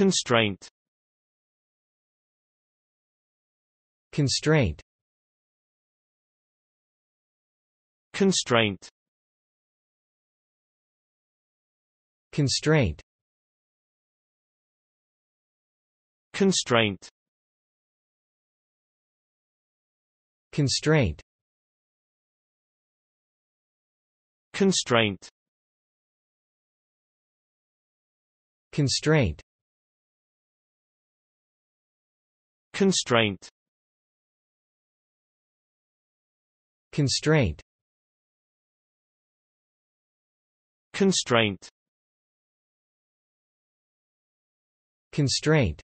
Constraint Constraint Constraint Constraint Constraint Constraint Constraint Constraint Constraint Constraint Constraint Constraint